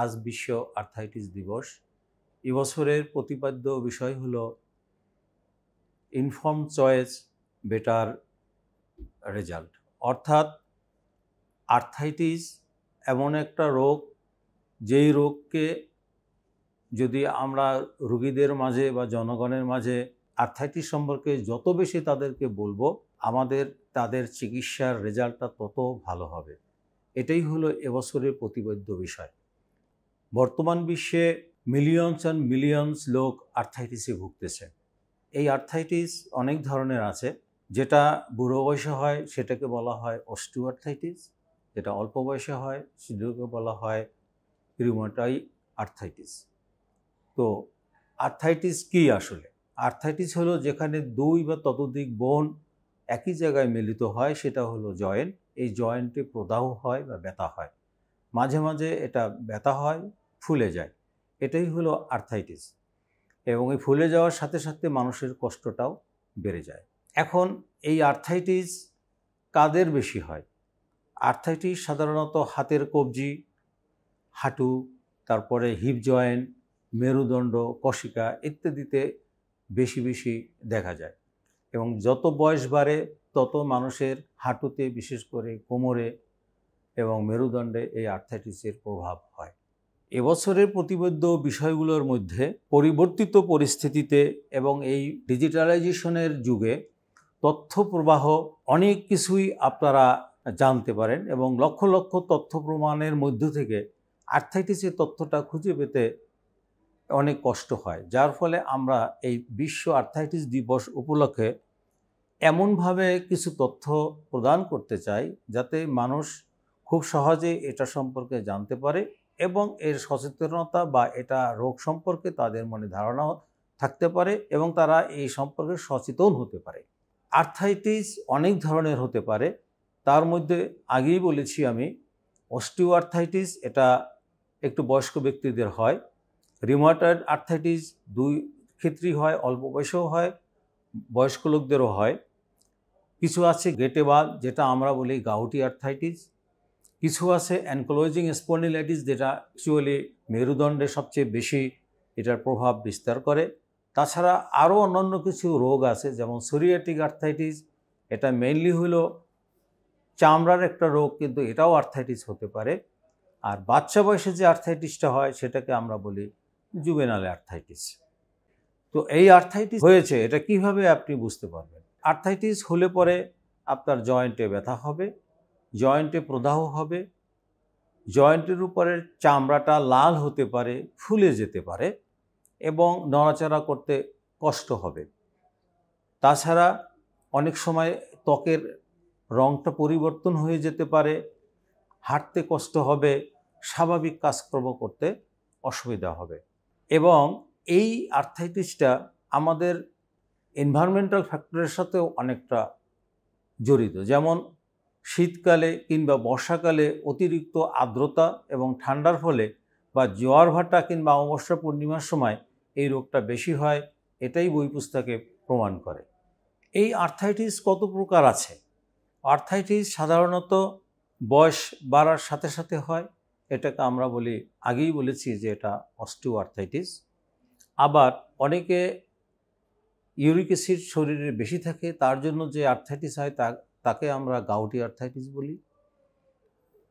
আজ বিশ্ব আর্থাইটিস দিবস এবছরের প্রতিপাদ্য বিষয় হল ইনফর্ম চয়েস বেটার রেজাল্ট অর্থাৎ আর্থাইটিস এমন একটা রোগ যেই রোগকে যদি আমরা রুগীদের মাঝে বা জনগণের মাঝে আর্থাইটিস সম্পর্কে যত বেশি তাদেরকে বলবো আমাদের তাদের চিকিৎসার রেজাল্টটা তত ভালো হবে এটাই হলো এবছরের প্রতিবেদ্য বিষয় বর্তমান বিশ্বে মিলিয়নস অ্যান্ড মিলিয়নস লোক আর্থাইটিসে ভুগতেছে এই আর্থাইটিস অনেক ধরনের আছে যেটা বুড়ো বয়সে হয় সেটাকে বলা হয় অস্টু আর্থাইটিস যেটা অল্প বয়সে হয় সেটাকে বলা হয় রিউমাটাই আর্থাইটিস তো আর্থাইটিস কি আসলে আর্থাইটিস হলো যেখানে দুই বা ততোধিক বোন একই জায়গায় মিলিত হয় সেটা হলো জয়েন্ট এই জয়েন্টে প্রদাহ হয় বা ব্যথা হয় মাঝে মাঝে এটা ব্যথা হয় ফুলে যায় এটাই হলো আর্থাইটিস এবং এই ফুলে যাওয়ার সাথে সাথে মানুষের কষ্টটাও বেড়ে যায় এখন এই আর্থাইটিস কাদের বেশি হয় আর্থাইটিস সাধারণত হাতের কবজি হাঁটু তারপরে হিপ জয়েন্ট মেরুদণ্ড কষিকা ইত্যাদিতে বেশি বেশি দেখা যায় এবং যত বয়স বাড়ে তত মানুষের হাঁটুতে বিশেষ করে কোমরে এবং মেরুদণ্ডে এই আর্থাইটিসের প্রভাব হয় এবছরের প্রতিবদ্ধ বিষয়গুলোর মধ্যে পরিবর্তিত পরিস্থিতিতে এবং এই ডিজিটালাইজেশনের যুগে তথ্য প্রবাহ অনেক কিছুই আপনারা জানতে পারেন এবং লক্ষ লক্ষ তথ্য প্রমাণের মধ্য থেকে আর্থাইটিসের তথ্যটা খুঁজে পেতে অনেক কষ্ট হয় যার ফলে আমরা এই বিশ্ব আর্থাইটিস দিবস উপলক্ষে এমনভাবে কিছু তথ্য প্রদান করতে চাই যাতে মানুষ খুব সহজে এটা সম্পর্কে জানতে পারে এবং এর সচেতনতা বা এটা রোগ সম্পর্কে তাদের মনে ধারণা থাকতে পারে এবং তারা এই সম্পর্কে সচেতন হতে পারে আর্থাইটিস অনেক ধরনের হতে পারে তার মধ্যে আগেই বলেছি আমি অস্টিও আর্থাইটিস এটা একটু বয়স্ক ব্যক্তিদের হয় রিমোটার্ড আর্থাইটিস দুই ক্ষেত্রেই হয় অল্প বয়সেও হয় বয়স্ক লোকদেরও হয় কিছু আছে গেটেবাল যেটা আমরা বলি গাউটি আর্থাইটিস কিছু আছে অ্যানকোলজিং স্পন্ডিলাইটিস যেটা অ্যাকচুয়ালি মেরুদণ্ডে সবচেয়ে বেশি এটার প্রভাব বিস্তার করে তাছাড়া আরও অন্যান্য কিছু রোগ আছে যেমন সোরিয়াটিক আর্থাইটিস এটা মেইনলি হলো চামড়ার একটা রোগ কিন্তু এটাও আর্থাইটিস হতে পারে আর বাচ্চা বয়সে যে আর্থাইটিসটা হয় সেটাকে আমরা বলি জুবেনাল আর্থাইটিস তো এই আর্থাইটিস হয়েছে এটা কিভাবে আপনি বুঝতে পারবেন আর্থাইটিস হলে পরে আপনার জয়েন্টে ব্যথা হবে জয়েন্টে প্রদাহ হবে জয়েন্টের উপরের চামড়াটা লাল হতে পারে ফুলে যেতে পারে এবং নড়াচড়া করতে কষ্ট হবে তাছাড়া অনেক সময় ত্বকের রঙটা পরিবর্তন হয়ে যেতে পারে হাঁটতে কষ্ট হবে স্বাভাবিক কাজকর্ম করতে অসুবিধা হবে এবং এই আর্থাইটিসটা আমাদের এনভায়রনমেন্টাল ফ্যাক্টরের সাথেও অনেকটা জড়িত যেমন শীতকালে কিংবা বর্ষাকালে অতিরিক্ত আর্দ্রতা এবং ঠান্ডার ফলে বা জোয়ার ভাটা কিংবা অমাবস্যা পূর্ণিমার সময় এই রোগটা বেশি হয় এটাই বই পুস্তকে প্রমাণ করে এই আর্থাইটিস কত প্রকার আছে আর্থাইটিস সাধারণত বয়স বাড়ার সাথে সাথে হয় এটাকে আমরা বলি আগেই বলেছি যে এটা অস্টিও আর্থাইটিস আবার অনেকে ইউরিক অ্যাসিড শরীরে বেশি থাকে তার জন্য যে আর্থাইটিস হয় তা তাকে আমরা গাউটি আর্থাইটিস বলি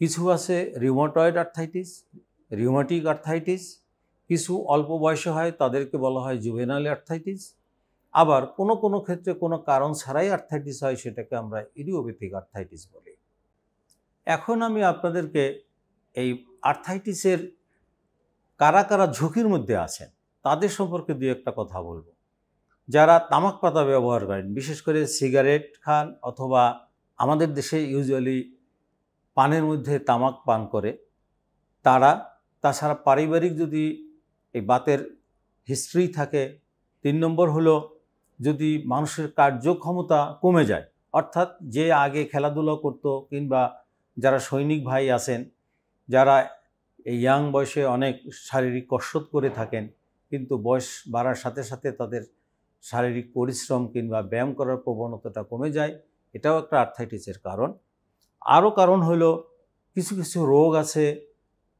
কিছু আছে রিউমাটয়েড আর্থাইটিস রিউমাটিক আর্থাইটিস কিছু অল্প বয়সে হয় তাদেরকে বলা হয় জুভেনাল আর্থাইটিস আবার কোনো কোনো ক্ষেত্রে কোনো কারণ ছাড়াই আর্থাইটিস হয় সেটাকে আমরা ইডিওপ্যাথিক আর্থাইটিস বলি এখন আমি আপনাদেরকে এই আর্থাইটিসের কারা কারা ঝুঁকির মধ্যে আছেন তাদের সম্পর্কে দু একটা কথা বলবো যারা তামাক পাতা ব্যবহার করেন বিশেষ করে সিগারেট খান অথবা আমাদের দেশে ইউজুয়ালি পানের মধ্যে তামাক পান করে তারা তাছাড়া পারিবারিক যদি এই বাতের হিস্ট্রি থাকে তিন নম্বর হলো যদি মানুষের কার্যক্ষমতা কমে যায় অর্থাৎ যে আগে খেলাধুলা করত কিংবা যারা সৈনিক ভাই আছেন যারা এই ইয়াং বয়সে অনেক শারীরিক কসরত করে থাকেন কিন্তু বয়স বাড়ার সাথে সাথে তাদের শারীরিক পরিশ্রম কিংবা ব্যায়াম করার প্রবণতাটা কমে যায় এটাও একটা আর্থাইটিসের কারণ আরও কারণ হলো কিছু কিছু রোগ আছে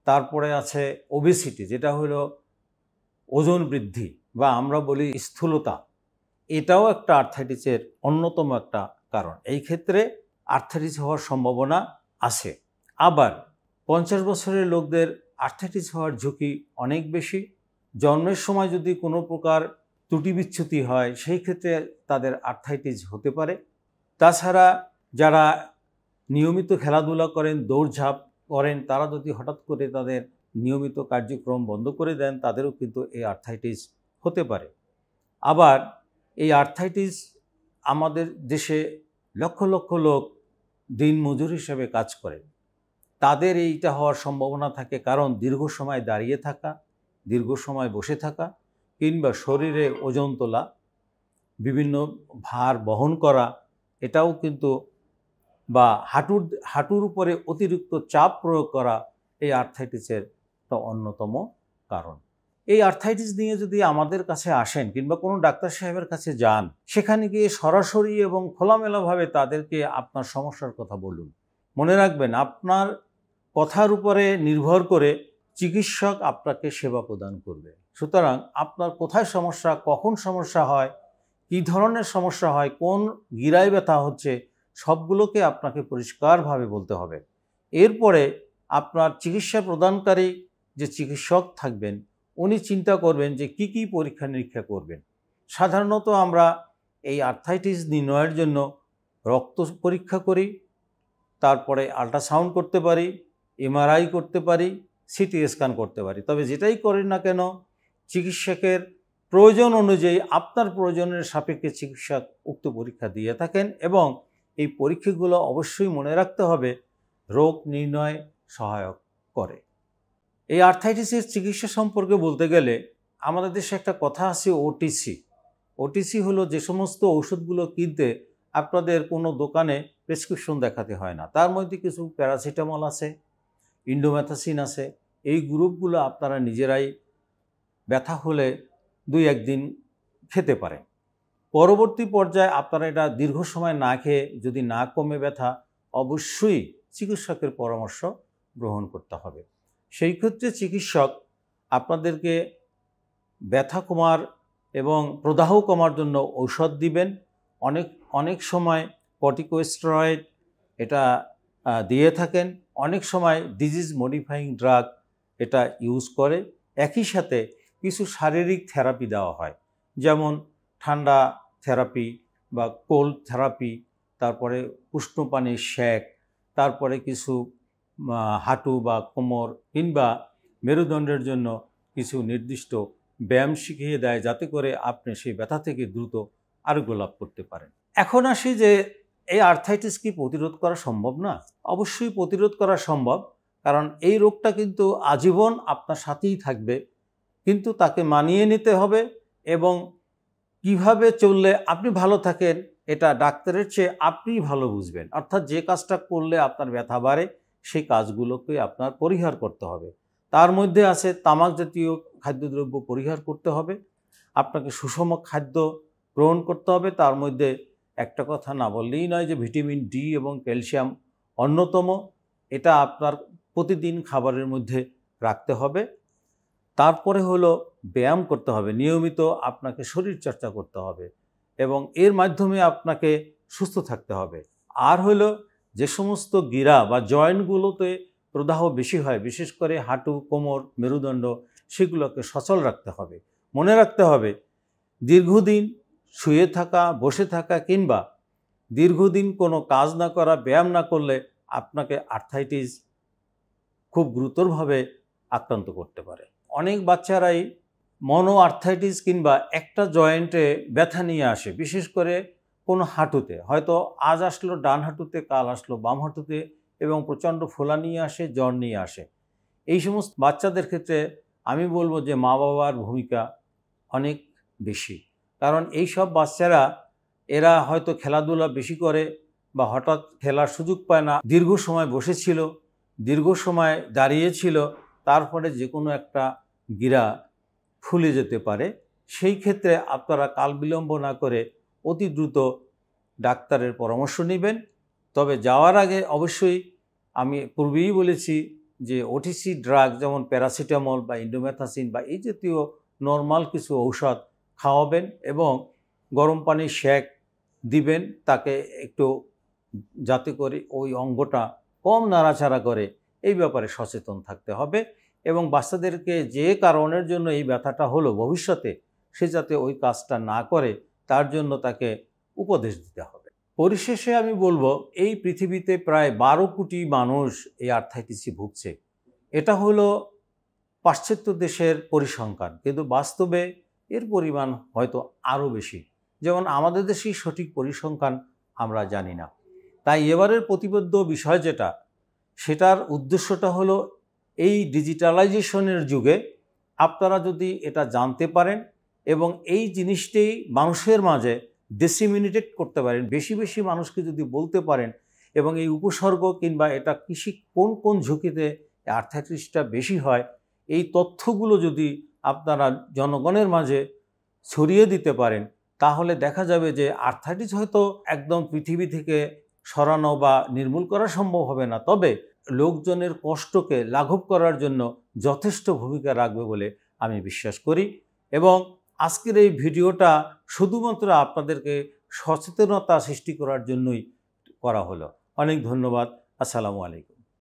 তারপরে আছে ওবেসিটি যেটা হলো ওজন বৃদ্ধি বা আমরা বলি স্থূলতা এটাও একটা আর্থাইটিসের অন্যতম একটা কারণ এই ক্ষেত্রে আর্থাইটিস হওয়ার সম্ভাবনা আছে আবার পঞ্চাশ বছরের লোকদের আর্থাইটিস হওয়ার ঝুঁকি অনেক বেশি জন্মের সময় যদি কোনো প্রকার ত্রুটি বিচ্ছুতি হয় সেই ক্ষেত্রে তাদের আর্থাইটিস হতে পারে তাছাড়া যারা নিয়মিত খেলাধুলা করেন দৌড়ঝাঁপ করেন তারা যদি হঠাৎ করে তাদের নিয়মিত কার্যক্রম বন্ধ করে দেন তাদেরও কিন্তু এই আর্থাইটিস হতে পারে আবার এই আর্থাইটিস আমাদের দেশে লক্ষ লক্ষ লোক দিন মজুর হিসেবে কাজ করেন তাদের এইটা হওয়ার সম্ভাবনা থাকে কারণ দীর্ঘ সময় দাঁড়িয়ে থাকা দীর্ঘ সময় বসে থাকা কিংবা শরীরে ওজন তোলা বিভিন্ন ভার বহন করা এটাও কিন্তু বা হাঁটুর হাঁটুর উপরে অতিরিক্ত চাপ প্রয়োগ করা এই আর্থাইটিসের অন্যতম কারণ এই আর্থাইটিস নিয়ে যদি আমাদের কাছে আসেন কিংবা কোনো ডাক্তার সাহেবের কাছে যান সেখানে গিয়ে সরাসরি এবং খোলামেলাভাবে তাদেরকে আপনার সমস্যার কথা বলুন মনে রাখবেন আপনার কথার উপরে নির্ভর করে চিকিৎসক আপনাকে সেবা প্রদান করবে সুতরাং আপনার কোথায় সমস্যা কখন সমস্যা হয় কি ধরনের সমস্যা হয় কোন গিরায় ব্যথা হচ্ছে সবগুলোকে আপনাকে পরিষ্কারভাবে বলতে হবে এরপরে আপনার চিকিৎসা প্রদানকারী যে চিকিৎসক থাকবেন উনি চিন্তা করবেন যে কি কি পরীক্ষা নিরীক্ষা করবেন সাধারণত আমরা এই আর্থাইটিস নির্ণয়ের জন্য রক্ত পরীক্ষা করি তারপরে আল্ট্রাসাউন্ড করতে পারি এমআরআই করতে পারি সিটি স্ক্যান করতে পারি তবে যেটাই করেন না কেন চিকিৎসকের প্রয়োজন অনুযায়ী আপনার প্রয়োজনের সাপেক্ষে চিকিৎসক উক্ত পরীক্ষা দিয়ে থাকেন এবং এই পরীক্ষাগুলো অবশ্যই মনে রাখতে হবে রোগ নির্ণয় সহায়ক করে এই আর্থাইটিসের চিকিৎসা সম্পর্কে বলতে গেলে আমাদের দেশে একটা কথা আছে ওটিসি ওটিসি হলো যে সমস্ত ওষুধগুলো কিনতে আপনাদের কোনো দোকানে প্রেসক্রিপশন দেখাতে হয় না তার মধ্যে কিছু প্যারাসিটামল আছে ইন্ডোম্যাথাসিন আছে এই গ্রুপগুলো আপনারা নিজেরাই ব্যথা হলে দুই একদিন খেতে পারে পরবর্তী পর্যায়ে আপনারা এটা দীর্ঘ সময় না খেয়ে যদি না কমে ব্যথা অবশ্যই চিকিৎসকের পরামর্শ গ্রহণ করতে হবে সেই ক্ষেত্রে চিকিৎসক আপনাদেরকে ব্যথা কমার এবং প্রদাহ কমার জন্য ঔষধ দিবেন অনেক অনেক সময় কর্টিকোস্টেরয়েড এটা দিয়ে থাকেন অনেক সময় ডিজিজ মডিফাইং ড্রাগ এটা ইউজ করে একই সাথে কিছু শারীরিক থেরাপি দেওয়া হয় যেমন ঠান্ডা থেরাপি বা কোল্ড থেরাপি তারপরে উষ্ণ পানির শ্যাক তারপরে কিছু হাঁটু বা কোমর কিংবা মেরুদণ্ডের জন্য কিছু নির্দিষ্ট ব্যায়াম শিখিয়ে দেয় যাতে করে আপনি সেই ব্যথা থেকে দ্রুত আরোগ্য লাভ করতে পারেন এখন আসি যে এই আর্থাইটিস কি প্রতিরোধ করা সম্ভব না অবশ্যই প্রতিরোধ করা সম্ভব কারণ এই রোগটা কিন্তু আজীবন আপনার সাথেই থাকবে কিন্তু তাকে মানিয়ে নিতে হবে এবং কিভাবে চললে আপনি ভালো থাকেন এটা ডাক্তারের চেয়ে আপনি ভালো বুঝবেন অর্থাৎ যে কাজটা করলে আপনার ব্যথা বাড়ে সেই কাজগুলোকে আপনার পরিহার করতে হবে তার মধ্যে আছে তামাক জাতীয় খাদ্যদ্রব্য পরিহার করতে হবে আপনাকে সুষম খাদ্য গ্রহণ করতে হবে তার মধ্যে একটা কথা না বললেই নয় যে ভিটামিন ডি এবং ক্যালসিয়াম অন্যতম এটা আপনার প্রতিদিন খাবারের মধ্যে রাখতে হবে তারপরে হলো ব্যায়াম করতে হবে নিয়মিত আপনাকে শরীর চর্চা করতে হবে এবং এর মাধ্যমে আপনাকে সুস্থ থাকতে হবে আর হলো যে সমস্ত গিরা বা জয়েন্টগুলোতে প্রদাহ বেশি হয় বিশেষ করে হাঁটু কোমর মেরুদণ্ড সেগুলোকে সচল রাখতে হবে মনে রাখতে হবে দীর্ঘদিন শুয়ে থাকা বসে থাকা কিংবা দীর্ঘদিন কোনো কাজ না করা ব্যায়াম না করলে আপনাকে আর্থাইটিস খুব গুরুতরভাবে আক্রান্ত করতে পারে অনেক বাচ্চারাই মনো আর্থাইটিস কিংবা একটা জয়েন্টে ব্যথা নিয়ে আসে বিশেষ করে কোনো হাঁটুতে হয়তো আজ আসলো ডান হাঁটুতে কাল আসলো বাম হাঁটুতে এবং প্রচণ্ড ফোলা নিয়ে আসে জ্বর নিয়ে আসে এই সমস্ত বাচ্চাদের ক্ষেত্রে আমি বলবো যে মা বাবার ভূমিকা অনেক বেশি কারণ এই সব বাচ্চারা এরা হয়তো খেলাধুলা বেশি করে বা হঠাৎ খেলার সুযোগ পায় না দীর্ঘ সময় বসেছিল দীর্ঘ সময় দাঁড়িয়েছিল তারপরে যে কোনো একটা গিরা ফুলে যেতে পারে সেই ক্ষেত্রে আপনারা কাল বিলম্ব না করে অতি দ্রুত ডাক্তারের পরামর্শ নেবেন তবে যাওয়ার আগে অবশ্যই আমি পূর্বেই বলেছি যে ওটিসি ড্রাগ যেমন প্যারাসিটামল বা ইন্ডোম্যাথাসিন বা এই জাতীয় নর্মাল কিছু ঔষধ খাওয়াবেন এবং গরম পানি শেক দিবেন তাকে একটু যাতে করে ওই অঙ্গটা কম নাড়াচাড়া করে এই ব্যাপারে সচেতন থাকতে হবে এবং বাচ্চাদেরকে যে কারণের জন্য এই ব্যথাটা হলো ভবিষ্যতে সে যাতে ওই কাজটা না করে তার জন্য তাকে উপদেশ দিতে হবে পরিশেষে আমি বলবো এই পৃথিবীতে প্রায় বারো কোটি মানুষ এই আর্থাইটিসে ভুগছে এটা হলো পাশ্চাত্য দেশের পরিসংখ্যান কিন্তু বাস্তবে এর পরিমাণ হয়তো আরও বেশি যেমন আমাদের দেশেই সঠিক পরিসংখ্যান আমরা জানি না তাই এবারের প্রতিবদ্ধ বিষয় যেটা সেটার উদ্দেশ্যটা হলো এই ডিজিটালাইজেশনের যুগে আপনারা যদি এটা জানতে পারেন এবং এই জিনিসটি মানুষের মাঝে ডিসিমিনেটেড করতে পারেন বেশি বেশি মানুষকে যদি বলতে পারেন এবং এই উপসর্গ কিংবা এটা কৃষি কোন কোন ঝুঁকিতে আর্থাইটিসটা বেশি হয় এই তথ্যগুলো যদি আপনারা জনগণের মাঝে ছড়িয়ে দিতে পারেন তাহলে দেখা যাবে যে আর্থাইটিস হয়তো একদম পৃথিবী থেকে সরানো বা নির্মূল করা সম্ভব হবে না তবে লোকজনের কষ্টকে লাঘব করার জন্য যথেষ্ট ভূমিকা রাখবে বলে আমি বিশ্বাস করি এবং আজকের এই ভিডিওটা শুধুমাত্র আপনাদেরকে সচেতনতা সৃষ্টি করার জন্যই করা হলো অনেক ধন্যবাদ আসসালামু আলাইকুম